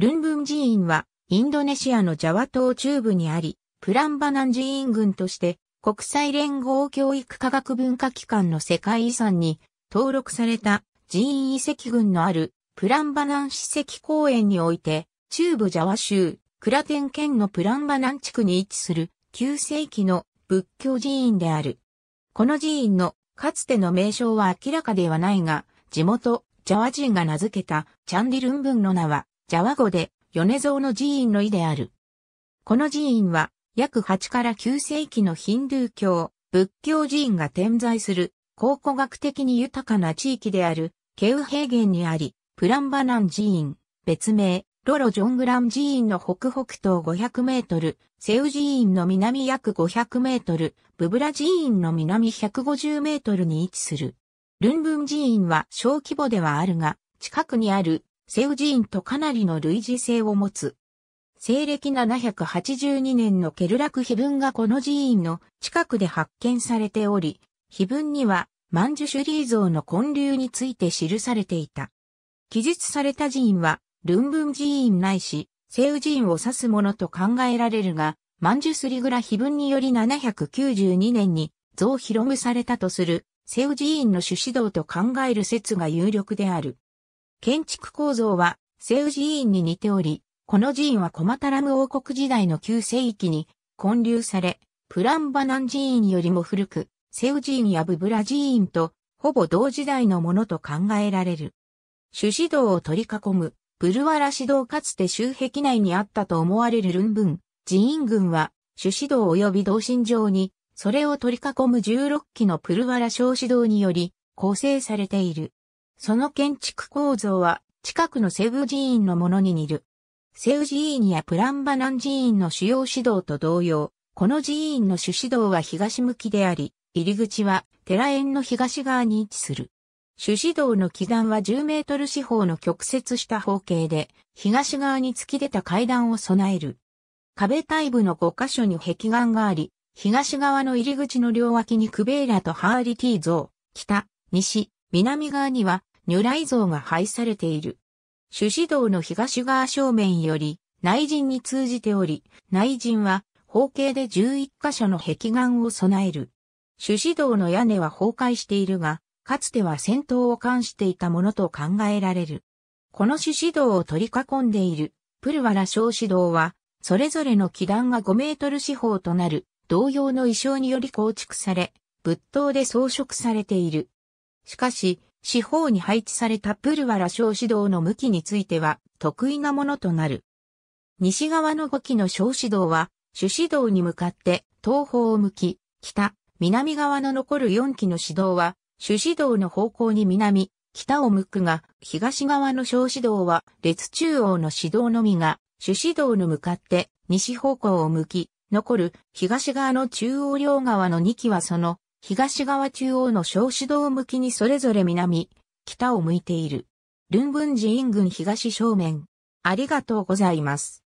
ルンブン寺院は、インドネシアのジャワ島中部にあり、プランバナン寺院群として、国際連合教育科学文化機関の世界遺産に登録された寺院遺跡群のあるプランバナン史跡公園において、中部ジャワ州、クラテン県のプランバナン地区に位置する9世紀の仏教寺院である。この寺院のかつての名称は明らかではないが、地元、ジャワ人が名付けたチャンディルンブンの名はジャワ語で、米蔵の寺院の意である。この寺院は、約8から9世紀のヒンドゥー教、仏教寺院が点在する、考古学的に豊かな地域である、ケウ平原にあり、プランバナン寺院、別名、ロロジョングラン寺院の北北東500メートル、セウ寺院の南約500メートル、ブブラ寺院の南150メートルに位置する。ルンブン寺院は小規模ではあるが、近くにあるセウジーンとかなりの類似性を持つ。西暦782年のケルラク碑文がこの寺院の近くで発見されており、碑文にはマンジュシュリー像の混流について記されていた。記述された寺院は、ルンブン寺院ないし、セウ寺院を指すものと考えられるが、マンジュスリグラ碑文により792年に像を広むされたとする、セウ寺院の主指導と考える説が有力である。建築構造は、セウ寺院に似ており、この寺院はコマタラム王国時代の旧世紀に建立され、プランバナン寺院よりも古く、セウ寺院やブブラ寺院とほぼ同時代のものと考えられる。主指導を取り囲む、ブルワラ指導かつて周壁内にあったと思われるルンブン、寺院群は、主指導及び同心上に、それを取り囲む16基のプルワラ小指導により構成されている。その建築構造は近くのセウ寺院のものに似る。セウ寺院やプランバナン寺院の主要指導と同様、この寺院の主指導は東向きであり、入り口は寺園の東側に位置する。主指導の基壇は10メートル四方の曲折した方形で、東側に突き出た階段を備える。壁体部の5箇所に壁岩があり、東側の入り口の両脇にクベーラとハーリティ像、北、西、南側には如来像が配されている。主指導の東側正面より内陣に通じており、内陣は方形で11箇所の壁岩を備える。主指導の屋根は崩壊しているが、かつては戦闘を冠していたものと考えられる。この主指導を取り囲んでいるプルワラ小指導は、それぞれの基段が5メートル四方となる同様の衣装により構築され、仏塔で装飾されている。しかし、四方に配置されたプルワラ小指導の向きについては得意なものとなる。西側の5機の小指導は、主指導に向かって東方を向き、北、南側の残る4機の指導は、主指導の方向に南、北を向くが、東側の小指導は、列中央の指導のみが、主指導の向かって西方向を向き、残る東側の中央両側の2機はその東側中央の小指導向きにそれぞれ南、北を向いている。ルンブン寺院群東正面。ありがとうございます。